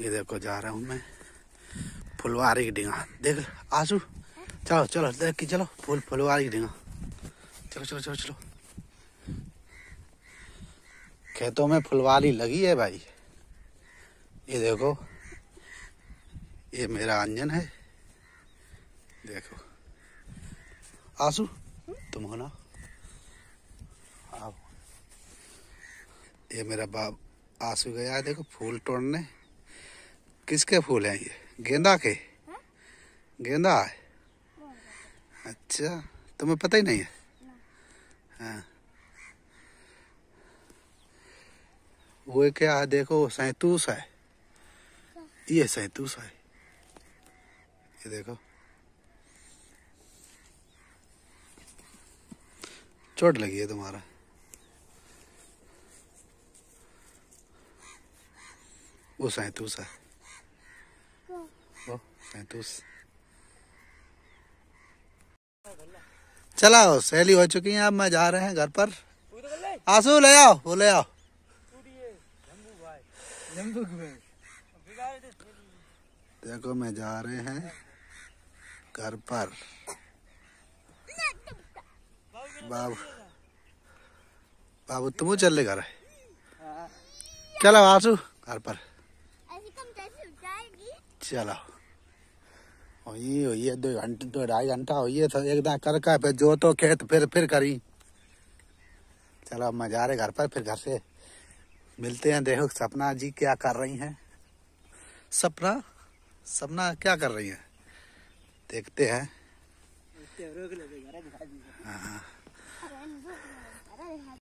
ये देखो जा रहा हूँ मैं फुलवारी की डिंगा देख आसू चलो चलो देख के चलो फूल फुलवारी की डिंगा चलो चलो चलो चलो खेतों में फुलवारी लगी है भाई ये देखो ये मेरा अंजन है देखो आसू तुम हो ना आओ ये मेरा बाप आसू गया है देखो फूल तोड़ने किसके फूल हैं ये गेंदा के हाँ? गेंदा है अच्छा तुम्हें पता ही नहीं है हाँ वो क्या है देखो सैतूस है ये सैतूस है ये देखो चोट लगी है तुम्हारा वो सैतूस है हाँ। चलाओ सहेली हो चुकी है अब मैं जा रहे हैं घर पर आंसू ले आओ वो ले आओ देखो मैं जा रहे हैं घर पर बाबू बाबू तुम चल ले घर चलो आंसू घर पर चलो वही वही दो घंटे दो ढाई घंटा हुई है तो एकदम कर का फिर जो तो खेत फिर फिर करी चलो अब मैं जा रहे घर पर फिर घर से मिलते हैं देखो सपना जी क्या कर रही हैं सपना सपना क्या कर रही है देखते हैं हाँ